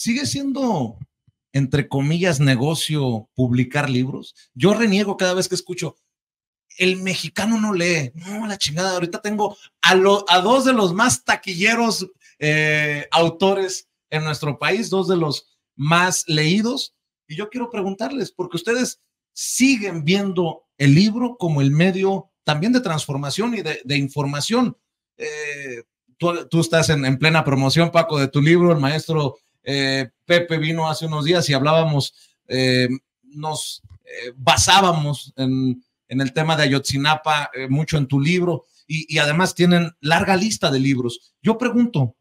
¿Sigue siendo, entre comillas, negocio publicar libros? Yo reniego cada vez que escucho, el mexicano no lee. No, la chingada, ahorita tengo a, a dos de los más taquilleros eh, autores en nuestro país, dos de los más leídos. Y yo quiero preguntarles, porque ustedes siguen viendo el libro como el medio también de transformación y de, información. Eh, tú, estás en, plena promoción, Paco, de tu libro, el maestro eh, Pepe vino hace unos días y hablábamos, eh, nos eh, basábamos en, el tema de Ayotzinapa mucho en tu libro y, además tienen larga lista de libros. Yo pregunto,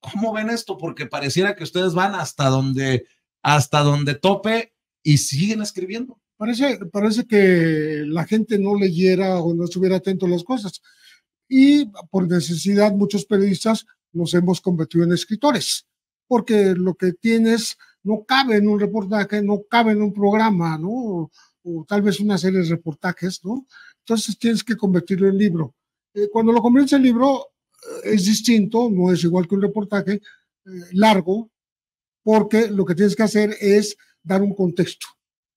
¿cómo ven esto? Porque pareciera que ustedes van hasta donde, hasta donde tope y siguen escribiendo. Parece, parece que la gente no leyera o no estuviera atento a las cosas. Y por necesidad, muchos periodistas nos hemos convertido en escritores porque lo que tienes no cabe en un reportaje, no cabe en un programa, ¿no? O, tal vez una serie de reportajes, ¿no? Entonces tienes que convertirlo en libro. Eh, cuando lo conviertes en libro eh, es distinto, no es igual que un reportaje eh, largo, porque lo que tienes que hacer es dar un contexto.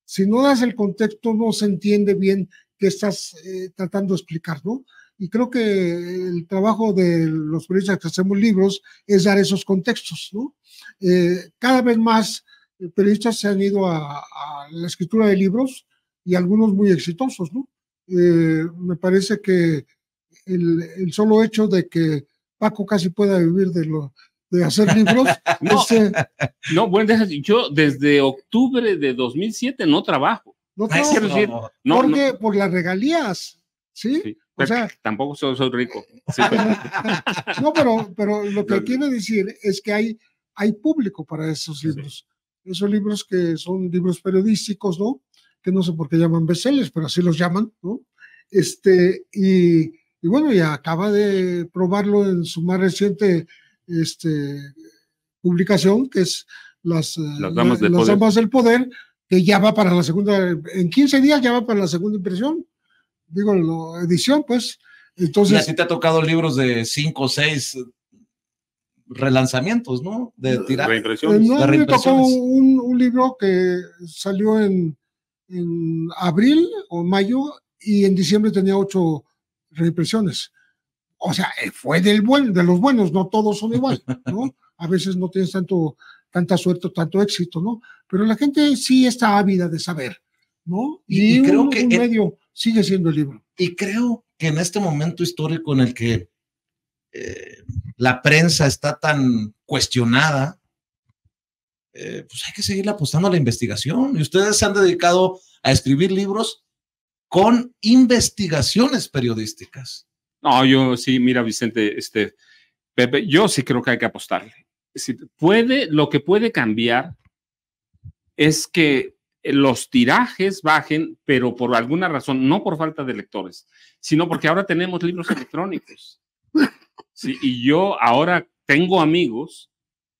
Si no das el contexto, no se entiende bien qué estás tratando de explicar, ¿no? Y creo que el trabajo de los periodistas que hacemos libros es dar esos contextos, ¿no? Eh, cada vez más eh, periodistas se han ido a, la escritura de libros y algunos muy exitosos, ¿no? Eh, me parece que el, el, solo hecho de que Paco casi pueda vivir de lo de hacer libros. no, bueno, no, bueno, yo desde octubre de 2007 no trabajo. No, trabajo, no, porque por las regalías. Sí, tampoco soy, rico. no, pero, pero lo que quiere decir es que hay, hay público para esos libros. Esos libros que son libros periodísticos, ¿no? Que no sé por qué llaman bestsellers, pero así los llaman, ¿no? Este, y, bueno, y acaba de probarlo en su más reciente este, publicación, que es Las, eh, las Damas, Damas del Poder, que ya va para la segunda, en 15 días ya va para la segunda impresión digo, edición, pues. Entonces, y así te ha tocado libros de cinco o seis relanzamientos, ¿no? De tirar. Reimpresiones. No, me tocó un, libro que salió en, en, abril o mayo y en diciembre tenía ocho reimpresiones. O sea, eh, fue del buen, de los buenos, no todos son igual, ¿no? A veces no tienes tanto, tanta suerte, tanto éxito, ¿no? Pero la gente sí está ávida de saber. Y, creo que... medio en, sigue siendo el libro. Y creo que en este momento histórico en el que eh, la prensa está tan cuestionada, eh, pues hay que seguir apostando a la investigación. Y ustedes se han dedicado a escribir libros con investigaciones periodísticas. No, yo sí, mira, Vicente, este, Pepe, yo sí creo que hay que apostarle. Si puede, lo que puede cambiar es que los tirajes bajen, pero por alguna razón, no por falta de lectores, sino porque ahora tenemos libros electrónicos. Sí, y yo ahora tengo amigos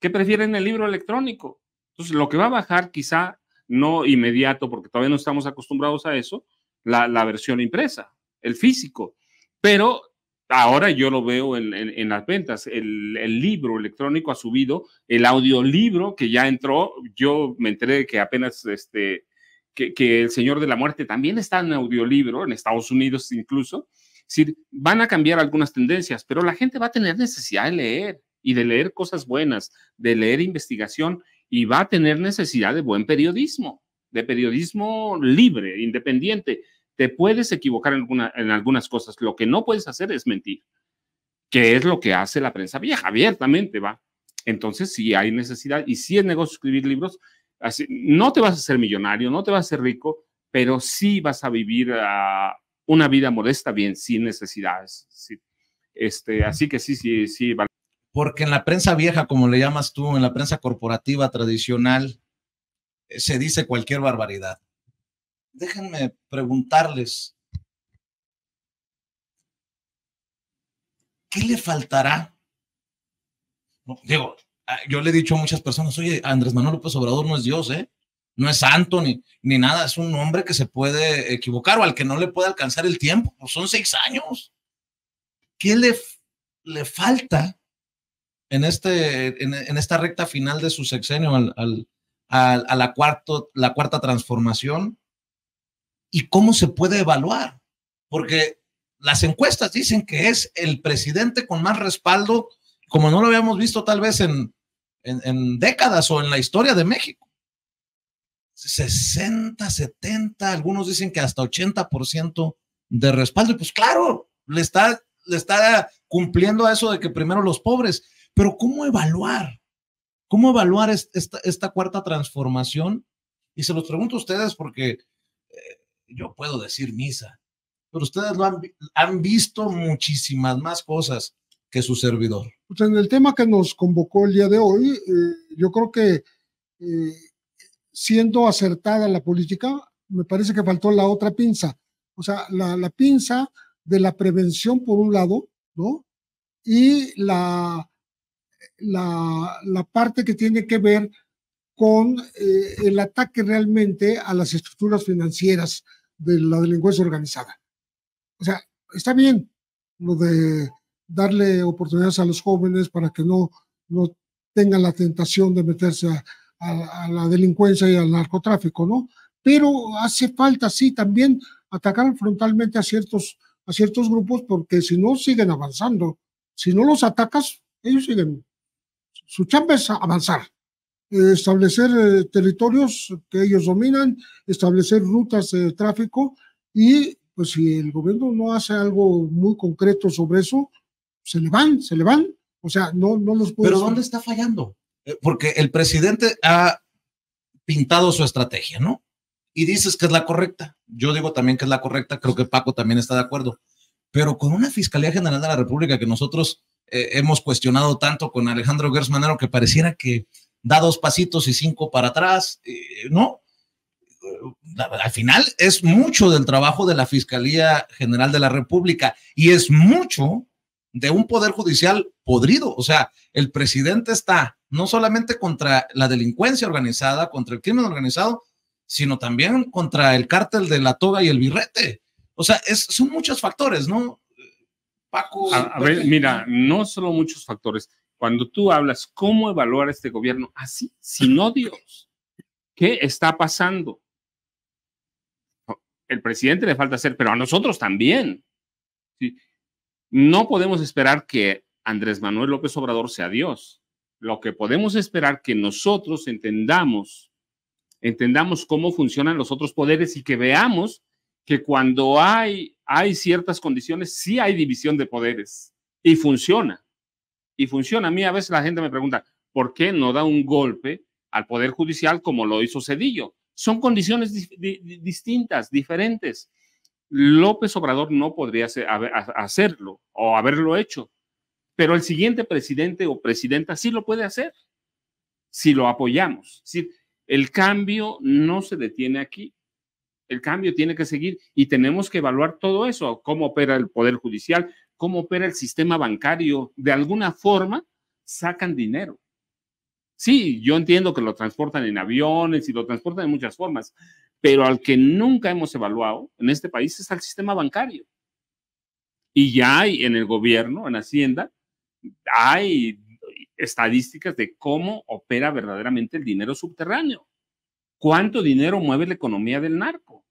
que prefieren el libro electrónico. Entonces, lo que va a bajar quizá no inmediato, porque todavía no estamos acostumbrados a eso, la versión impresa, el físico. Pero ahora yo lo veo en, las ventas. El, libro electrónico ha subido, el audiolibro que ya entró, yo me enteré que apenas este, que, El Señor de la Muerte también está en audiolibro, en Estados Unidos incluso. van a cambiar algunas tendencias, pero la gente va a tener necesidad de leer y de leer cosas buenas, de leer investigación y va a tener necesidad de buen periodismo, de periodismo libre, independiente, te puedes equivocar en, algunas cosas. Lo que no puedes hacer es mentir, que es lo que hace la prensa vieja, abiertamente, ¿va? Entonces, si hay necesidad y si es negocio escribir libros, no te vas a ser millonario, no te vas a ser rico, pero sí vas a vivir ah, una vida modesta bien, sin necesidades. Este, así que sí, sí, sí. Vale. Porque en la prensa vieja, como le llamas tú, en la prensa corporativa tradicional, eh, se dice cualquier barbaridad déjenme preguntarles, ¿qué le faltará? digo, ah, yo le he dicho a muchas personas, oye, Andrés Manuel López Obrador no es Dios, ¿eh? No es santo ni, nada, es un hombre que se puede equivocar o al que no le puede alcanzar el tiempo, pues son seis años. ¿Qué le, le falta en, este, en, esta recta final de su sexenio a la, cuarto, la cuarta transformación? y cómo se puede evaluar, porque las encuestas dicen que es el presidente con más respaldo, como no lo habíamos visto tal vez en, décadas o en la historia de México. 60, 70, algunos dicen que hasta 80% de respaldo. Y pues claro, le está, le está cumpliendo a eso de que primero los pobres. Pero ¿cómo evaluar? ¿Cómo evaluar esta cuarta transformación? Y se los pregunto a ustedes porque yo puedo decir misa, pero ustedes lo han, visto muchísimas más cosas que su servidor. Pues, en el tema que nos convocó el día de hoy, eh, yo creo que eh, siendo acertada la política, me parece que faltó la otra pinza, o sea, la, pinza de la prevención por un lado, ¿no? Y la, la, parte que tiene que ver con eh, el ataque realmente a las estructuras financieras, de la delincuencia organizada. O sea, está bien lo de darle oportunidades a los jóvenes para que no, no tengan la tentación de meterse a, la delincuencia y al narcotráfico, ¿no? Pero hace falta, sí, también atacar frontalmente a ciertos, a ciertos grupos porque si no siguen avanzando, si no los atacas, ellos siguen, su chamba es avanzar establecer eh, territorios que ellos dominan, establecer rutas de tráfico y pues si el gobierno no hace algo muy concreto sobre eso, se le van, se le van. O sea, no, no los puede. Pero ¿dónde está fallando? Eh, porque el presidente ha pintado su estrategia, ¿no? Y dices que es la correcta. Yo digo también que es la correcta, creo que Paco también está de acuerdo. Pero con una Fiscalía General de la República que nosotros eh, hemos cuestionado tanto con Alejandro Gersmanero que pareciera que da dos pasitos y cinco para atrás, eh, ¿no? Al final es mucho del trabajo de la Fiscalía General de la República y es mucho de un poder judicial podrido. O sea, el presidente está no solamente contra la delincuencia organizada, contra el crimen organizado, sino también contra el cártel de la toga y el birrete. O sea, son muchos factores, ¿no? Paco. a ver, mira, no solo muchos factores cuando tú hablas cómo evaluar este gobierno así, no Dios, ¿Qué está pasando? Oh, el presidente le falta ser, pero a nosotros también. No podemos esperar que Andrés Manuel López Obrador sea Dios. Lo que podemos esperar que nosotros entendamos, entendamos cómo funcionan los otros poderes y que veamos que cuando hay, hay ciertas condiciones, sí hay división de poderes y funciona y funciona. A mí a veces la gente me pregunta, ¿por qué no da un golpe al Poder Judicial como lo hizo Cedillo? Son condiciones distintas, diferentes. López Obrador no podría hacerlo o haberlo hecho, pero el siguiente presidente o presidenta sí lo puede hacer, si lo apoyamos. Si el cambio no se detiene aquí, el cambio tiene que seguir y tenemos que evaluar todo eso, cómo opera el Poder Judicial, cómo opera el sistema bancario. De alguna forma, sacan dinero. Sí, yo entiendo que lo transportan en aviones y lo transportan de muchas formas, pero al que nunca hemos evaluado en este país es al sistema bancario. Y ya hay en el gobierno, en Hacienda, hay estadísticas de cómo opera verdaderamente el dinero subterráneo. ¿Cuánto dinero mueve la economía del narco?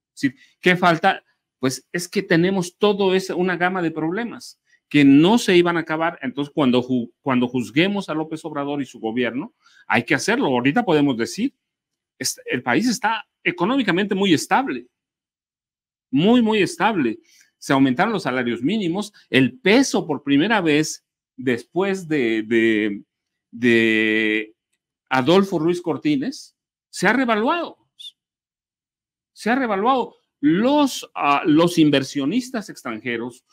¿Qué falta? pues es que tenemos todo esa, una gama de problemas que no se iban a acabar. Entonces, cuando, cuando juzguemos a López Obrador y su gobierno, hay que hacerlo. Ahorita podemos decir, el país está económicamente muy estable, muy, muy estable. Se aumentaron los salarios mínimos, el peso por primera vez después de, de, de Adolfo Ruiz Cortines se ha revaluado. Se ha revaluado los, ah, los inversionistas extranjeros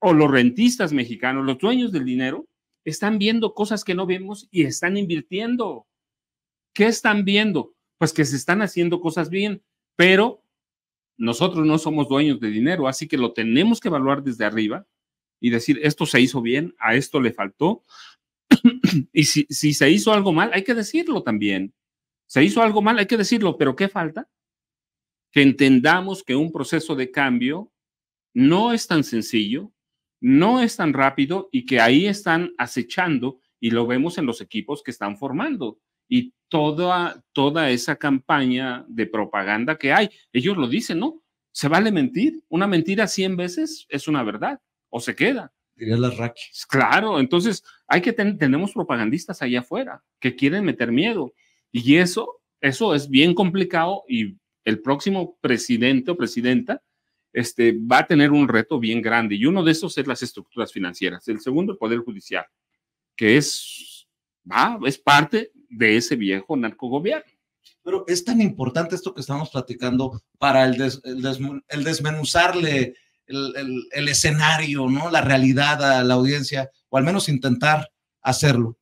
o los rentistas mexicanos, los dueños del dinero, están viendo cosas que no vemos y están invirtiendo. ¿Qué están viendo? Pues que se están haciendo cosas bien, pero nosotros no somos dueños de dinero, así que lo tenemos que evaluar desde arriba y decir, esto se hizo bien, a esto le faltó. y si, si se hizo algo mal, hay que decirlo también. Se hizo algo mal, hay que decirlo, pero ¿qué falta? que entendamos que un proceso de cambio no es tan sencillo, no es tan rápido y que ahí están acechando y lo vemos en los equipos que están formando y toda, toda esa campaña de propaganda que hay. Ellos lo dicen, ¿no? Se vale mentir. Una mentira 100 veces es una verdad o se queda. Diría las Claro, entonces hay que tenemos propagandistas allá afuera que quieren meter miedo y eso, eso es bien complicado y el próximo presidente o presidenta este, va a tener un reto bien grande y uno de esos es las estructuras financieras. El segundo, el Poder Judicial, que es, es parte de ese viejo narcogobierno. Pero es tan importante esto que estamos platicando para el, desmenuzarle el, el escenario, ¿no? la realidad a la audiencia, o al menos intentar hacerlo.